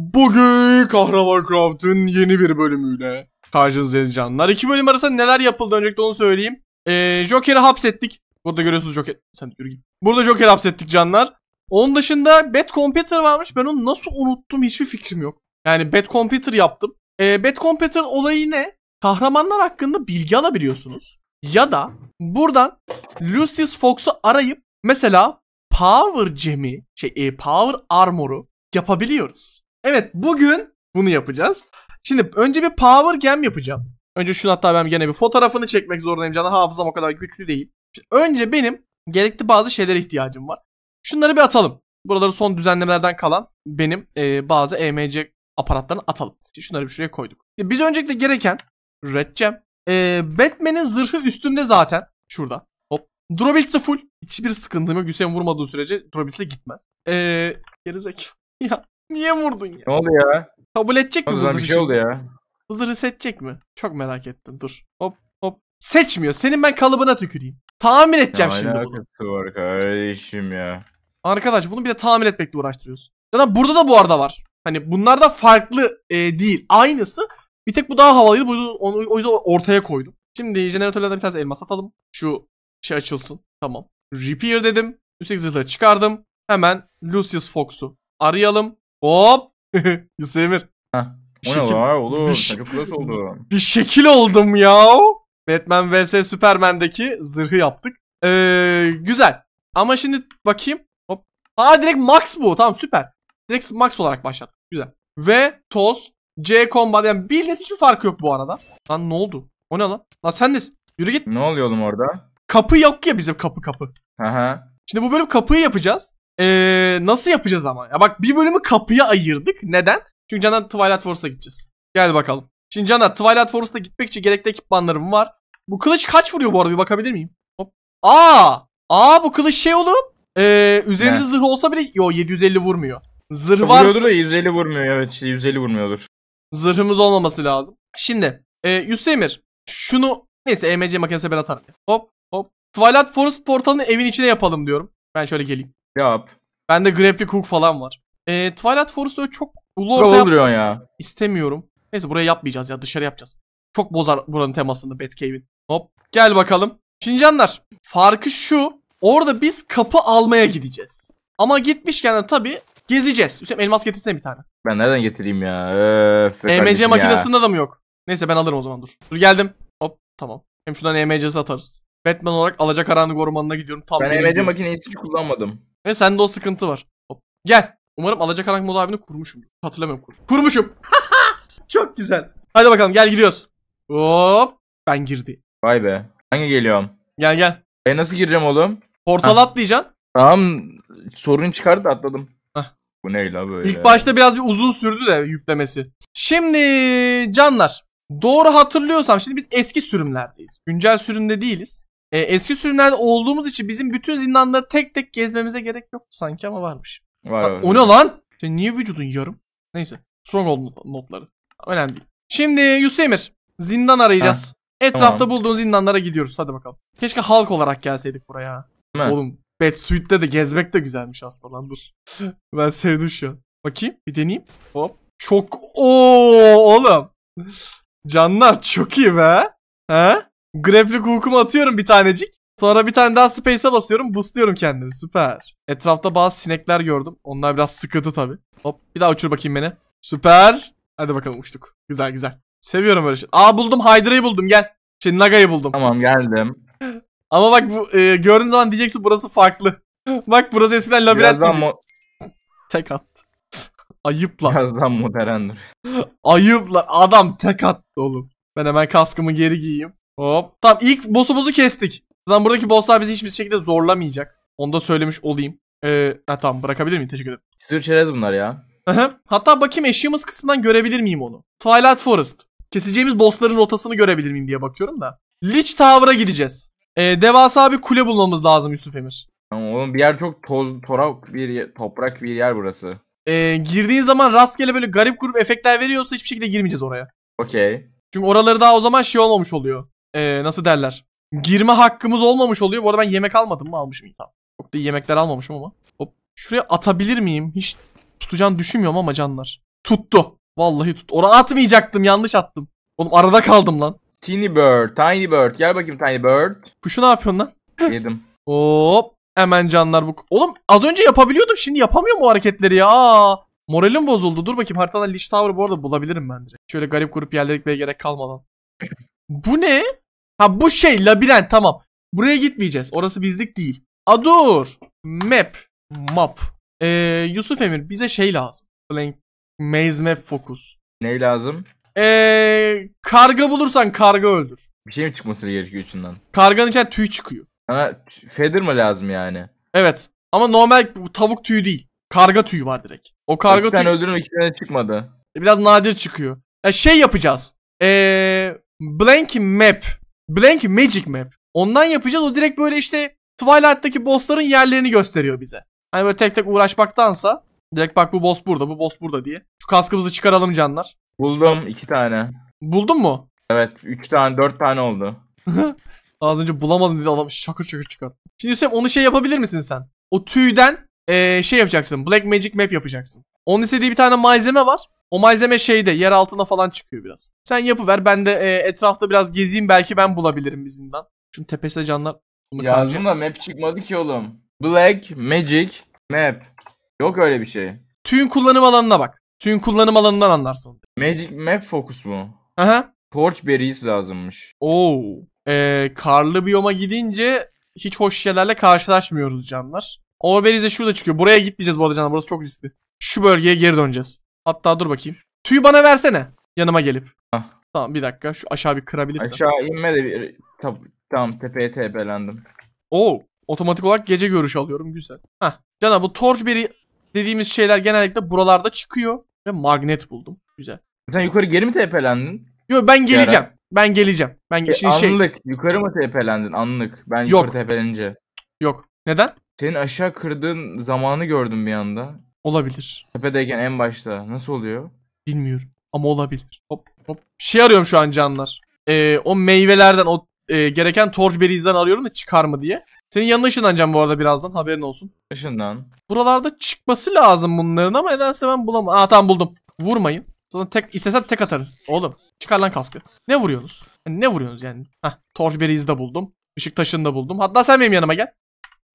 Bugün Kahraman Craft'ın yeni bir bölümüyle karşınızdayız canlar. İki bölüm arasında neler yapıldı öncelikle onu söyleyeyim. Ee, Joker'i hapsettik. Burada görüyorsunuz Joker. Sen yürü git. Burada Joker'i hapsettik canlar. Onun dışında Bad Computer varmış. Ben onu nasıl unuttum hiçbir fikrim yok. Yani Bad Computer yaptım. Ee, Bad Computer olayı ne? Kahramanlar hakkında bilgi alabiliyorsunuz. Ya da buradan Lucius Fox'u arayıp mesela Power Gem'i, şey e, Power Armor'u yapabiliyoruz. Evet bugün bunu yapacağız. Şimdi önce bir power gem yapacağım. Önce şunu hatta ben gene bir fotoğrafını çekmek zorundayım canım. Hafızam o kadar güçlü değil. Şimdi önce benim gerekli bazı şeylere ihtiyacım var. Şunları bir atalım. Buraları son düzenlemelerden kalan benim e, bazı EMC aparatlarını atalım. Şimdi şunları bir şuraya koyduk. Şimdi biz öncelikle gereken Red Gem. E, Batman'in zırhı üstümde zaten. Şurada. Hop. Drobilt'si full. Hiçbir sıkıntım yok. Hüseyin vurmadığı sürece Drobilt'le gitmez. Eee gerizek. ya Niye vurdun ya? Ne oldu ya? Kabul edecek mi Oğlum Hızır? bir şey oldu ya. Hızır'ı seçecek mi? Çok merak ettim. Dur. Hop hop. Seçmiyor. Senin ben kalıbına tüküreyim. Tamir edeceğim şimdi bunu. var kardeşim ya. Arkadaş bunu bir de tamir etmekle uğraştırıyorsun. Zaten burada da bu arada var. Hani bunlar da farklı e, değil. Aynısı. Bir tek bu daha havalıydı. Bu yüzden- onu- o yüzden ortaya koydum. Şimdi jeneratörlerden bir tane elmas atalım. Şu şey açılsın. Tamam. Repair dedim. Üstelik zırhları çıkardım. Hemen Lucius Fox'u arayalım. Hop. Yusuf Emir. ne var oğlum? Bir, plus klas oldu. Bir şekil oldum ya. Batman vs Superman'deki zırhı yaptık. Ee, güzel. Ama şimdi bakayım. Hop. Aa direkt max bu. Tamam süper. Direkt max olarak başlat. Güzel. Ve toz. C combat. Yani bildiğiniz hiçbir farkı yok bu arada. Lan ne oldu? O ne lan? Lan sen nesin? Yürü git. Ne oluyor oğlum orada? Kapı yok ya bizim kapı kapı. Aha. Şimdi bu bölüm kapıyı yapacağız. Ee, nasıl yapacağız ama? Ya bak bir bölümü kapıya ayırdık. Neden? Çünkü Canan Twilight Force'a gideceğiz. Gel bakalım. Şimdi Canan Twilight Force'a gitmek için gerekli ekipmanlarım var. Bu kılıç kaç vuruyor bu arada bir bakabilir miyim? Hop. Aa! Aa bu kılıç şey oğlum. Ee, üzerinde zırh olsa bile yo 750 vurmuyor. Zırh var. Vuruyordur da 150 vurmuyor evet işte 150 vurmuyordur. Zırhımız olmaması lazım. Şimdi e, Yusemir şunu neyse EMC makinesi ben atarım. Hop hop. Twilight Force portalını evin içine yapalım diyorum. Ben şöyle geleyim. Yap. Bende Grappling Hook falan var. E, Twilight Forest çok ulu orta yap- Galorion ya. istemiyorum. Neyse buraya yapmayacağız ya dışarı yapacağız. Çok bozar buranın temasını Batcave'in. Hop gel bakalım. Şincanlar farkı şu. Orada biz kapı almaya gideceğiz. Ama gitmişken de tabii gezeceğiz. Hüseyin elmas getirsene bir tane. Ben nereden getireyim ya? Öf, be EMC kardeşim ya. de mi yok? Neyse ben alırım o zaman dur. Dur geldim. Hop tamam. Hem şuradan EMC'si atarız. Batman olarak alacak Alacakaranlık Ormanı'na gidiyorum. Tam Ben e bir- EMC makineyi hiç kullanmadım. Ve sende o sıkıntı var. Hop. Gel. Umarım alacak alan modu abini kurmuşum. Hatırlamıyorum kur. Kurmuşum. Çok güzel. Hadi bakalım gel gidiyoruz. Hop. Ben girdi. Vay be. Hangi geliyorum? Gel gel. E nasıl gireceğim oğlum? Portal Hah. atlayacaksın. Tamam. Sorun çıkardı atladım. Hah. Bu ne la böyle? İlk başta biraz bir uzun sürdü de yüklemesi. Şimdi canlar. Doğru hatırlıyorsam şimdi biz eski sürümlerdeyiz. Güncel sürümde değiliz. E, eski sürümlerde olduğumuz için bizim bütün zindanları tek tek gezmemize gerek yok sanki ama varmış. Var, Bak, var. O ne lan? Sen niye vücudun yarım? Neyse. Stronghold not notları. Önemli değil. Şimdi Yusuf Emir. Zindan arayacağız. Ha. Etrafta tamam. bulduğun zindanlara gidiyoruz. Hadi bakalım. Keşke halk olarak gelseydik buraya. Hemen. Oğlum Batsuit'te de gezmek de güzelmiş aslında lan dur. ben sevdim şu an. Bakayım bir deneyeyim. Hop. Çok o oğlum. Canlar çok iyi be. He? Grab'lik hukumu atıyorum bir tanecik. Sonra bir tane daha space'e basıyorum. Boostluyorum kendimi. Süper. Etrafta bazı sinekler gördüm. Onlar biraz sıkıntı tabii. Hop bir daha uçur bakayım beni. Süper. Hadi bakalım uçtuk. Güzel güzel. Seviyorum öyle şey. Aa buldum Hydra'yı buldum gel. Şimdi şey, Naga'yı buldum. Tamam geldim. Ama bak bu, e, gördüğün zaman diyeceksin burası farklı. bak burası eskiden labirent Birazdan mo- Tek attı. Ayıp lan. Birazdan modern Ayıp lan. Adam tek attı oğlum. Ben hemen kaskımı geri giyeyim. Hop. Tamam ilk boss'umuzu kestik. Zaten buradaki bosslar bizi hiçbir şekilde zorlamayacak. Onu da söylemiş olayım. Ee, ha, tamam bırakabilir miyim? Teşekkür ederim. Sür çerez bunlar ya. Hatta bakayım eşyamız kısmından görebilir miyim onu? Twilight Forest. Keseceğimiz bossların rotasını görebilir miyim diye bakıyorum da. Lich Tower'a gideceğiz. Ee, devasa bir kule bulmamız lazım Yusuf Emir. Tamam oğlum bir yer çok toz, torak bir yer, toprak bir yer burası. Ee, girdiğin zaman rastgele böyle garip grup efektler veriyorsa hiçbir şekilde girmeyeceğiz oraya. Okey. Çünkü oraları daha o zaman şey olmamış oluyor ee, nasıl derler? Girme hakkımız olmamış oluyor. Bu arada ben yemek almadım mı? Almışım. Tamam. Çok da yemekler almamışım ama. Hop. Şuraya atabilir miyim? Hiç tutacağını düşünmüyorum ama canlar. Tuttu. Vallahi tut. Oraya atmayacaktım. Yanlış attım. Oğlum arada kaldım lan. Tiny Bird. Tiny Bird. Gel bakayım Tiny Bird. Kuşu ne yapıyorsun lan? Yedim. Hop. Hemen canlar bu. Oğlum az önce yapabiliyordum. Şimdi yapamıyor mu hareketleri ya? Aa. Moralim bozuldu. Dur bakayım haritada Lich Tower bu arada bulabilirim ben direkt. Şöyle garip grup yerlere gitmeye gerek kalmadan. Bu ne? Ha bu şey labirent tamam. Buraya gitmeyeceğiz. Orası bizlik değil. A dur. Map. Map. Ee, Yusuf Emir bize şey lazım. Blank Maze Map Focus. Ne lazım? Ee, karga bulursan karga öldür. Bir şey mi çıkması gerekiyor içinden? Karganın içinden tüy çıkıyor. Sana feather mı lazım yani? Evet. Ama normal tavuk tüyü değil. Karga tüyü var direkt. O karga tüyü... Bir tane öldürdüm iki tane çıkmadı. Biraz nadir çıkıyor. Ya şey yapacağız. Ee, Blank Map. Blank Magic Map. Ondan yapacağız. O direkt böyle işte Twilight'taki bossların yerlerini gösteriyor bize. Hani böyle tek tek uğraşmaktansa direkt bak bu boss burada, bu boss burada diye. Şu kaskımızı çıkaralım canlar. Buldum iki tane. Buldun mu? Evet, üç tane, dört tane oldu. Az önce bulamadım dedi adam şakır şakır çıkar. Şimdi Hüseyin onu şey yapabilir misin sen? O tüyden ee, şey yapacaksın. Black Magic Map yapacaksın. Onun istediği bir tane malzeme var. O malzeme şeyde yer altına falan çıkıyor biraz. Sen yapıver ben de e, etrafta biraz gezeyim belki ben bulabilirim bizinden. Şunun tepesine canlar. Yazdım da map çıkmadı ki oğlum. Black Magic Map. Yok öyle bir şey. Tüyün kullanım alanına bak. Tüyün kullanım alanından anlarsın. Magic Map Focus mu? Aha. Torch Berries lazımmış. Oo. Ee, karlı biyoma gidince hiç hoş şeylerle karşılaşmıyoruz canlar. Orberries de şurada çıkıyor. Buraya gitmeyeceğiz bu arada canlar. Burası çok riskli. Şu bölgeye geri döneceğiz. Hatta dur bakayım. Tüyü bana versene. Yanıma gelip. Ah. Tamam bir dakika. Şu aşağı bir kırabilirsin. Aşağı inme de bir... Tam, tamam tepeye tepelendim. Oo. Otomatik olarak gece görüş alıyorum. Güzel. Hah. Cana bu Torchberry dediğimiz şeyler genellikle buralarda çıkıyor. Ve magnet buldum. Güzel. Sen yukarı geri mi tepelendin? Yok ben geleceğim. Ben geleceğim. Ben e, şimdi şey. Anlık. Yukarı mı tepelendin anlık? Ben Yok. yukarı tepelince. Yok. Neden? Senin aşağı kırdığın zamanı gördüm bir anda. Olabilir. Tepedeyken en başta nasıl oluyor? Bilmiyorum ama olabilir. Hop hop. şey arıyorum şu an canlar. Ee, o meyvelerden o e, gereken torchberries'den arıyorum da çıkar mı diye. Senin yanına ışınlanacağım bu arada birazdan haberin olsun. Işınlan. Buralarda çıkması lazım bunların ama nedense ben bulamam. Aa tamam buldum. Vurmayın. Sana tek istesen tek atarız. Oğlum çıkar lan kaskı. Ne vuruyorsunuz? ne vuruyorsunuz yani? Heh, torchberries'i de buldum. Işık taşını da buldum. Hatta sen benim yanıma gel.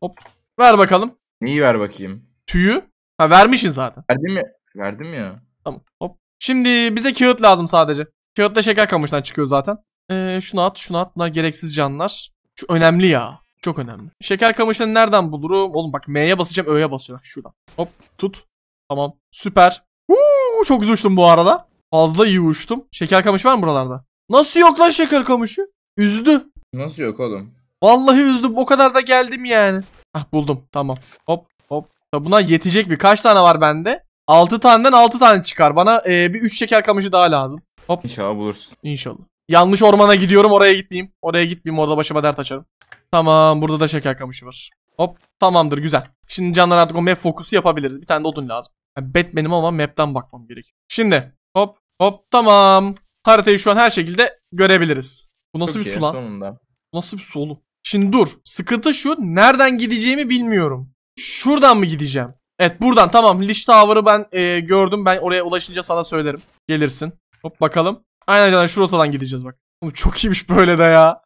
Hop. Ver bakalım. Neyi ver bakayım? Tüyü. Ha vermişsin zaten. Verdim ya. Verdim ya. Tamam hop. Şimdi bize kağıt lazım sadece. Kağıtla şeker kamıştan çıkıyor zaten. Ee, şunu at şunu at. Bunlar gereksiz canlar. Şu önemli ya. Çok önemli. Şeker kamışını nereden bulurum? Oğlum bak M'ye basacağım Ö'ye basıyorum. Şuradan. Hop tut. Tamam süper. Uuu, çok güzel uçtum bu arada. Fazla iyi uçtum. Şeker kamış var mı buralarda? Nasıl yok lan şeker kamışı? Üzdü. Nasıl yok oğlum? Vallahi üzdüm. O kadar da geldim yani. Ah buldum. Tamam. Hop hop buna yetecek bir. Kaç tane var bende? 6 taneden 6 tane çıkar. Bana e, bir 3 şeker kamışı daha lazım. Hop. İnşallah bulursun. İnşallah. Yanlış ormana gidiyorum oraya gitmeyeyim. Oraya gitmeyeyim orada başıma dert açarım. Tamam burada da şeker kamışı var. Hop tamamdır güzel. Şimdi canlar artık o map fokusu yapabiliriz. Bir tane de odun lazım. Yani Batman'im ama map'ten bakmam gerek. Şimdi hop hop tamam. Haritayı şu an her şekilde görebiliriz. Bu nasıl Çok bir iyi, su lan? Sonunda. Bu nasıl bir su oğlum? Şimdi dur. Sıkıntı şu. Nereden gideceğimi bilmiyorum. Şuradan mı gideceğim? Evet buradan tamam. Lich Tower'ı ben e, gördüm. Ben oraya ulaşınca sana söylerim. Gelirsin. Hop bakalım. Aynen canım şu rotadan gideceğiz bak. Oğlum çok iyiymiş böyle de ya.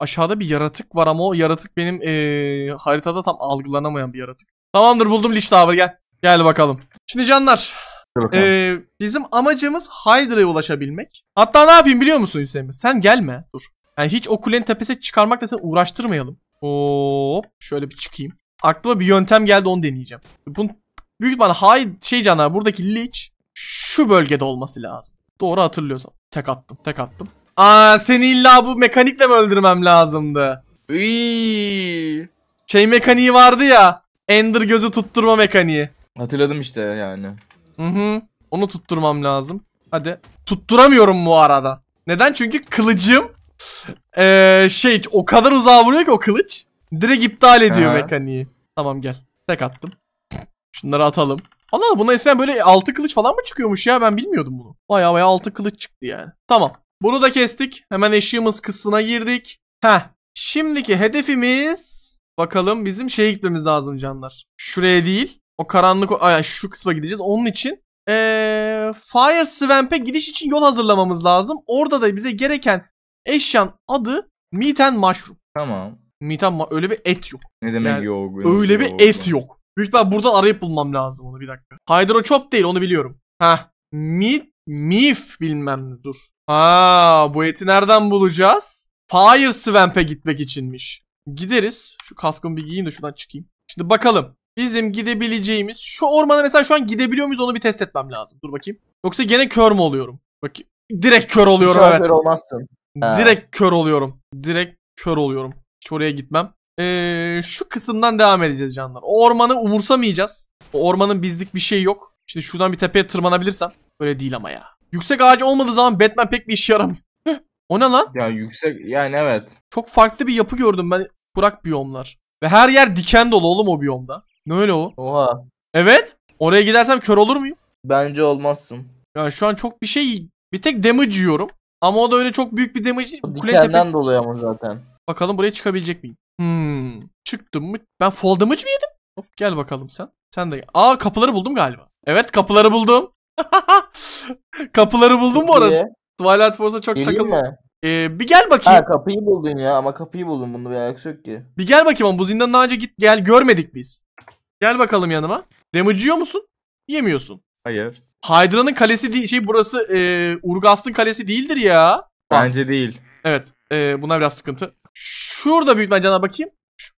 Aşağıda bir yaratık var ama o yaratık benim e, haritada tam algılanamayan bir yaratık. Tamamdır buldum Lich Tower gel. Gel bakalım. Şimdi canlar. E, bizim amacımız Hydra'ya ulaşabilmek. Hatta ne yapayım biliyor musun Hüseyin? Sen gelme. Dur. Yani hiç o kulenin tepesine çıkarmakla seni uğraştırmayalım. Hop şöyle bir çıkayım. Aklıma bir yöntem geldi onu deneyeceğim. Bunun büyük bana hay şey cana buradaki Leech şu bölgede olması lazım. Doğru hatırlıyorsam. Tek attım tek attım. Aa seni illa bu mekanikle mi öldürmem lazımdı? Iii. Şey mekaniği vardı ya. Ender gözü tutturma mekaniği. Hatırladım işte yani. Hı hı. Onu tutturmam lazım. Hadi. Tutturamıyorum bu arada. Neden? Çünkü kılıcım ee, şey o kadar uzağa vuruyor ki o kılıç. Direkt iptal ediyor ha. mekaniği. Tamam gel. Tek attım. Şunları atalım. Allah Allah buna eskiden böyle altı kılıç falan mı çıkıyormuş ya ben bilmiyordum bunu. Baya baya altı kılıç çıktı yani. Tamam. Bunu da kestik. Hemen eşyamız kısmına girdik. Heh. Şimdiki hedefimiz bakalım bizim şeye gitmemiz lazım canlar. Şuraya değil. O karanlık ay şu kısma gideceğiz. Onun için ee, Fire Swamp'e gidiş için yol hazırlamamız lazım. Orada da bize gereken eşyan adı Meat and Mushroom. Tamam. Midem var. Öyle bir et yok. Ne demek yani, yok? Öyle bir yok. et yok. Büyük ben buradan arayıp bulmam lazım onu bir dakika. Hydro Chop değil onu biliyorum. Ha. Mid Mif bilmem ne dur. Ha bu eti nereden bulacağız? Fire Swamp'e gitmek içinmiş. Gideriz. Şu kaskımı bir giyeyim de şuradan çıkayım. Şimdi bakalım. Bizim gidebileceğimiz şu ormana mesela şu an gidebiliyor muyuz onu bir test etmem lazım. Dur bakayım. Yoksa gene kör mü oluyorum? Bak direkt kör oluyorum Hiç evet. Kör olmazsın. Direkt ha. kör oluyorum. Direkt kör oluyorum. Çoraya gitmem. Ee, şu kısımdan devam edeceğiz canlar. O ormanı umursamayacağız. O ormanın bizlik bir şey yok. Şimdi şuradan bir tepeye tırmanabilirsem. Öyle değil ama ya. Yüksek ağacı olmadığı zaman Batman pek bir işe yaramıyor. o ne lan? Ya yüksek yani evet. Çok farklı bir yapı gördüm ben. Kurak biyomlar. Ve her yer diken dolu oğlum o biyomda. Ne öyle o? Oha. Evet. Oraya gidersem kör olur muyum? Bence olmazsın. Yani şu an çok bir şey bir tek damage yiyorum. Ama o da öyle çok büyük bir damage değil. Dikenden tepe... dolayı ama zaten. Bakalım buraya çıkabilecek miyim? Hmm. Çıktım mı? Ben fall damage mi yedim? Hop, gel bakalım sen. Sen de gel. Aa kapıları buldum galiba. Evet kapıları buldum. kapıları buldum bu arada. Twilight Force'a çok Geleyim takılma. Mi? Ee, bir gel bakayım. Ha kapıyı buldun ya ama kapıyı buldum bunu bir alakası yok ki. Bir gel bakayım ama bu zindan daha önce git gel görmedik biz. Gel bakalım yanıma. Damage yiyor musun? Yemiyorsun. Hayır. Hydra'nın kalesi değil şey burası e, Urgas'ın kalesi değildir ya. Bak. Bence değil. Evet e, buna biraz sıkıntı. Şurada büyük cana bakayım.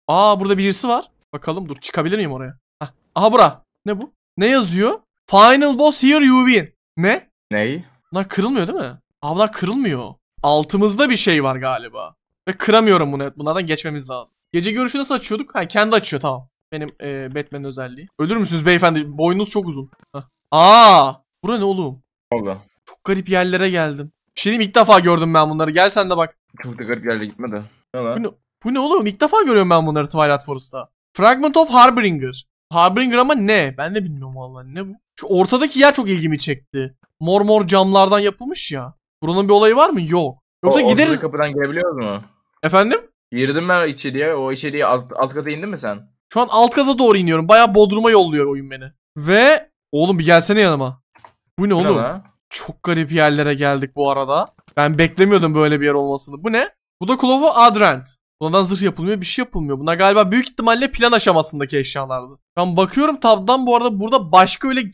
Aa burada birisi var. Bakalım dur çıkabilir miyim oraya? Heh. Aha bura. Ne bu? Ne yazıyor? Final boss here you win. Ne? Ney? Bunlar kırılmıyor değil mi? Aa bunlar kırılmıyor. Altımızda bir şey var galiba. Ve kıramıyorum bunu. Evet, bunlardan geçmemiz lazım. Gece görüşü nasıl açıyorduk? Ha kendi açıyor tamam. Benim e, Batman'in özelliği. Ölür müsünüz beyefendi? Boynunuz çok uzun. Heh. Aa! Bura ne oğlum? Oldu. Çok garip yerlere geldim. Bir şey diyeyim ilk defa gördüm ben bunları. Gel sen de bak. Çok da garip yerlere gitme de. Bu ne, bu ne oğlum? İlk defa görüyorum ben bunları Twilight Forest'ta. Fragment of Harbinger. Harbinger ama ne? Ben de bilmiyorum vallahi ne bu? Şu ortadaki yer çok ilgimi çekti. Mor mor camlardan yapılmış ya. Buranın bir olayı var mı? Yok. Yoksa o, gideriz. kapıdan girebiliyoruz mu? Efendim? Girdim ben içeriye. O içeriye alt, alt kata indin mi sen? Şu an alt kata doğru iniyorum. Baya bodruma yolluyor oyun beni. Ve oğlum bir gelsene yanıma. Bu ne bu oğlum? Çok garip yerlere geldik bu arada. Ben beklemiyordum böyle bir yer olmasını. Bu ne? Bu da Clove Adrant. Bundan zırh yapılmıyor bir şey yapılmıyor. Buna galiba büyük ihtimalle plan aşamasındaki eşyalardı. Ben bakıyorum tabdan bu arada burada başka öyle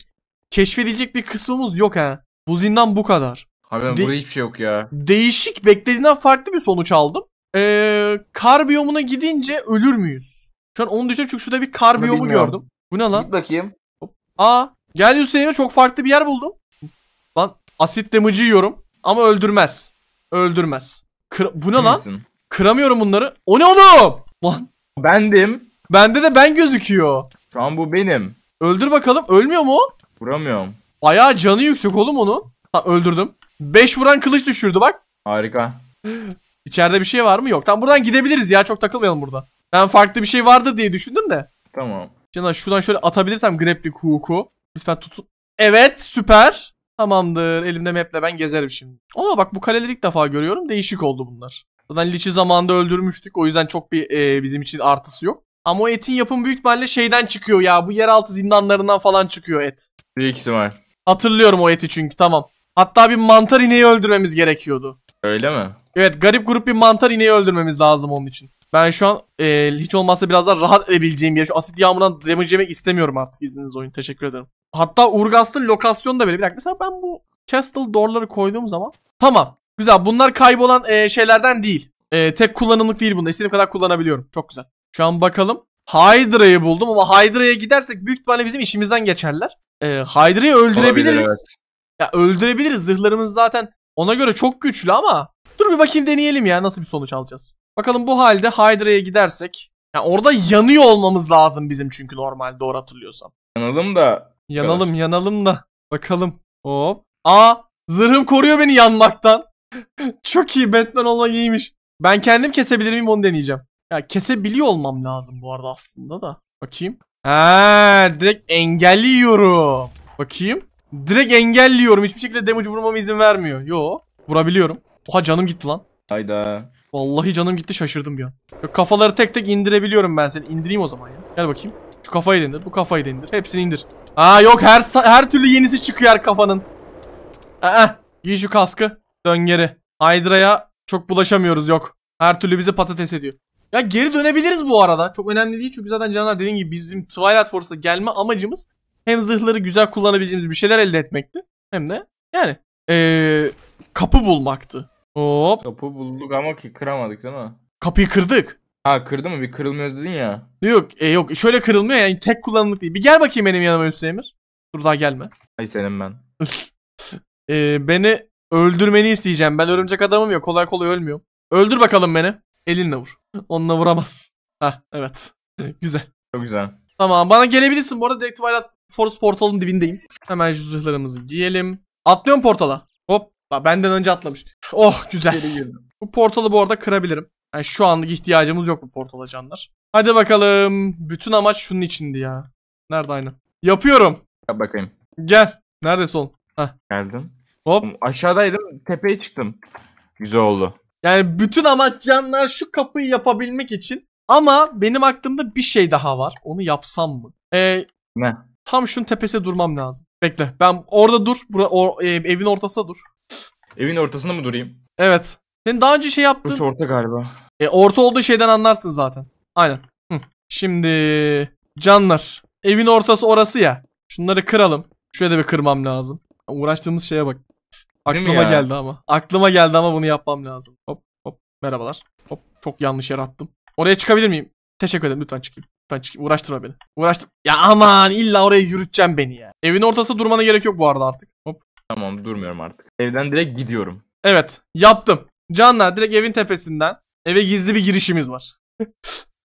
keşfedilecek bir kısmımız yok ha. Bu zindan bu kadar. Abi De- burada hiçbir şey yok ya. Değişik beklediğinden farklı bir sonuç aldım. Ee, kar biyomuna gidince ölür müyüz? Şu an onu düşünüyorum çünkü şurada bir kar Bunu biyomu bilmiyorum. gördüm. Bu ne lan? Git bakayım. Aa geldi Hüseyin'e çok farklı bir yer buldum. Lan asit damage'ı yiyorum ama öldürmez. Öldürmez. Kır bu lan? Kıramıyorum bunları. O ne oğlum? Lan. Bendim. Bende de ben gözüküyor. Şu an bu benim. Öldür bakalım. Ölmüyor mu o? Vuramıyorum. Bayağı canı yüksek oğlum onu. Ha öldürdüm. 5 vuran kılıç düşürdü bak. Harika. İçeride bir şey var mı? Yok. Tam buradan gidebiliriz ya. Çok takılmayalım burada. Ben farklı bir şey vardı diye düşündüm de. Tamam. Cana şuradan şöyle atabilirsem grepli hook'u. Lütfen tutun. Evet süper. Tamamdır. Elimde maple ben gezerim şimdi. Ama bak bu kaleleri ilk defa görüyorum. Değişik oldu bunlar. Zaten Liçi zamanında öldürmüştük. O yüzden çok bir e, bizim için artısı yok. Ama o etin yapımı büyük ihtimalle şeyden çıkıyor ya. Bu yeraltı zindanlarından falan çıkıyor et. Büyük ihtimal. Hatırlıyorum o eti çünkü tamam. Hatta bir mantar ineği öldürmemiz gerekiyordu. Öyle mi? Evet garip grup bir mantar ineği öldürmemiz lazım onun için. Ben şu an e, hiç olmazsa biraz daha rahat edebileceğim bir yer. Şu asit yağmurdan damage yemek istemiyorum artık izniniz oyun. Teşekkür ederim. Hatta Urgas'ın lokasyonu da böyle. Bir dakika mesela ben bu Castle Door'ları koyduğum zaman. Tamam. Güzel. Bunlar kaybolan e, şeylerden değil. E, tek kullanımlık değil bunda. İstediğim kadar kullanabiliyorum. Çok güzel. Şu an bakalım. Hydra'yı buldum ama Hydra'ya gidersek büyük ihtimalle bizim işimizden geçerler. E, Hydra'yı öldürebiliriz. evet. Ya öldürebiliriz. Zırhlarımız zaten ona göre çok güçlü ama. Dur bir bakayım deneyelim ya nasıl bir sonuç alacağız. Bakalım bu halde Hydra'ya gidersek. Yani orada yanıyor olmamız lazım bizim çünkü normal doğru hatırlıyorsam. Yanalım da Yanalım kadar. yanalım da bakalım. Hop. Aa zırhım koruyor beni yanmaktan. Çok iyi Batman olmak iyiymiş. Ben kendim kesebilir miyim onu deneyeceğim. Ya kesebiliyor olmam lazım bu arada aslında da. Bakayım. Ha direkt engelliyorum. Bakayım. Direkt engelliyorum. Hiçbir şekilde damage vurmama izin vermiyor. Yo. Vurabiliyorum. Oha canım gitti lan. Hayda. Vallahi canım gitti şaşırdım bir an. Yok, kafaları tek tek indirebiliyorum ben seni. İndireyim o zaman ya. Gel bakayım. Şu kafayı indir. Bu kafayı indir. Hepsini indir. Aa yok her her türlü yenisi çıkıyor kafanın. Aa, giy şu kaskı. Dön geri. Hydra'ya çok bulaşamıyoruz yok. Her türlü bizi patates ediyor. Ya geri dönebiliriz bu arada. Çok önemli değil çünkü zaten canlar dediğim gibi bizim Twilight Force'da gelme amacımız hem zırhları güzel kullanabileceğimiz bir şeyler elde etmekti. Hem de yani ee, kapı bulmaktı. Hop. Kapı bulduk ama ki kıramadık değil mi? Kapıyı kırdık. Ha kırdı mı? Bir kırılmıyor dedin ya. Yok e, yok şöyle kırılmıyor yani tek kullanımlık değil. Bir gel bakayım benim yanıma Hüseyin Emir. Dur daha gelme. Hay senin ben. e, beni öldürmeni isteyeceğim. Ben örümcek adamım ya kolay kolay ölmüyorum. Öldür bakalım beni. Elinle vur. Onunla vuramazsın. Ha evet. güzel. Çok güzel. Tamam bana gelebilirsin. Bu arada direkt Twilight Force portalın dibindeyim. Hemen şu giyelim. Atlıyorum portala. Bak benden önce atlamış. Oh güzel. Bu portalı bu arada kırabilirim. Yani şu anlık ihtiyacımız yok bu portala canlar. Hadi bakalım. Bütün amaç şunun içindi ya. Nerede aynı? Yapıyorum. Yap bakayım. Gel. Nerede son? Heh. Geldim. Hop. aşağıdaydım. Tepeye çıktım. Güzel oldu. Yani bütün amaç canlar şu kapıyı yapabilmek için. Ama benim aklımda bir şey daha var. Onu yapsam mı? Ee, ne? Tam şunun tepesine durmam lazım. Bekle. Ben orada dur. Bura, or, e, evin ortasında dur. Evin ortasında mı durayım? Evet. Sen daha önce şey yaptın. Burası orta galiba. E, orta olduğu şeyden anlarsın zaten. Aynen. Hı. Şimdi canlar. Evin ortası orası ya. Şunları kıralım. Şöyle de bir kırmam lazım. Uğraştığımız şeye bak. Aklıma geldi ama. Aklıma geldi ama bunu yapmam lazım. Hop hop. Merhabalar. Hop. Çok yanlış yer attım. Oraya çıkabilir miyim? Teşekkür ederim. Lütfen çıkayım. Lütfen çıkayım. Uğraştırma beni. Uğraştır. Ya aman illa oraya yürüteceğim beni ya. Evin ortası durmana gerek yok bu arada artık durmuyorum artık. Evden direkt gidiyorum. Evet yaptım. Canlar direkt evin tepesinden eve gizli bir girişimiz var.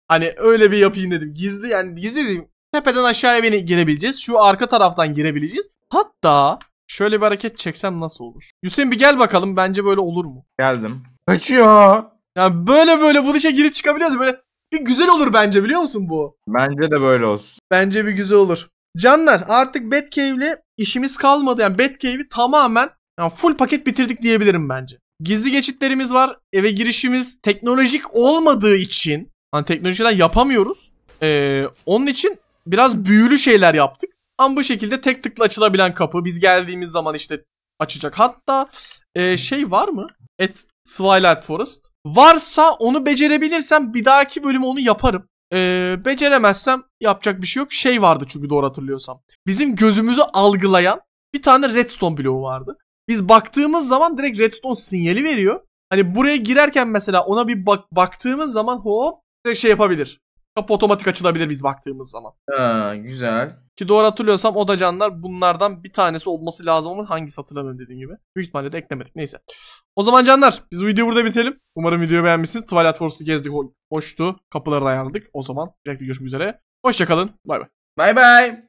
hani öyle bir yapayım dedim. Gizli yani gizli dedim. Tepeden aşağıya beni girebileceğiz. Şu arka taraftan girebileceğiz. Hatta şöyle bir hareket çeksem nasıl olur? Hüseyin bir gel bakalım bence böyle olur mu? Geldim. Kaçıyor. Yani böyle böyle bu dışa girip çıkabiliyoruz. Böyle bir güzel olur bence biliyor musun bu? Bence de böyle olsun. Bence bir güzel olur. Canlar artık Batcave'le işimiz kalmadı. Yani Batcave'i tamamen yani full paket bitirdik diyebilirim bence. Gizli geçitlerimiz var. Eve girişimiz teknolojik olmadığı için hani teknolojiden yapamıyoruz. Ee, onun için biraz büyülü şeyler yaptık. Ama bu şekilde tek tıkla açılabilen kapı. Biz geldiğimiz zaman işte açacak. Hatta e, şey var mı? Et Twilight Forest. Varsa onu becerebilirsem bir dahaki bölümü onu yaparım. Ee, beceremezsem yapacak bir şey yok. Şey vardı çünkü doğru hatırlıyorsam. Bizim gözümüzü algılayan bir tane redstone bloğu vardı. Biz baktığımız zaman direkt redstone sinyali veriyor. Hani buraya girerken mesela ona bir bak baktığımız zaman hop direkt şey yapabilir. Kapı otomatik açılabilir biz baktığımız zaman. Ha, güzel. Ki doğru hatırlıyorsam o da canlar bunlardan bir tanesi olması lazım ama hangisi hatırlamıyorum dediğin gibi. Büyük ihtimalle de eklemedik. Neyse. O zaman canlar biz bu videoyu burada bitirelim. Umarım videoyu beğenmişsiniz. Twilight Forest'u gezdik. Hoştu. Kapıları da ayarladık. O zaman direkt görüşmek üzere. Hoşçakalın. Bay bay. Bay bay.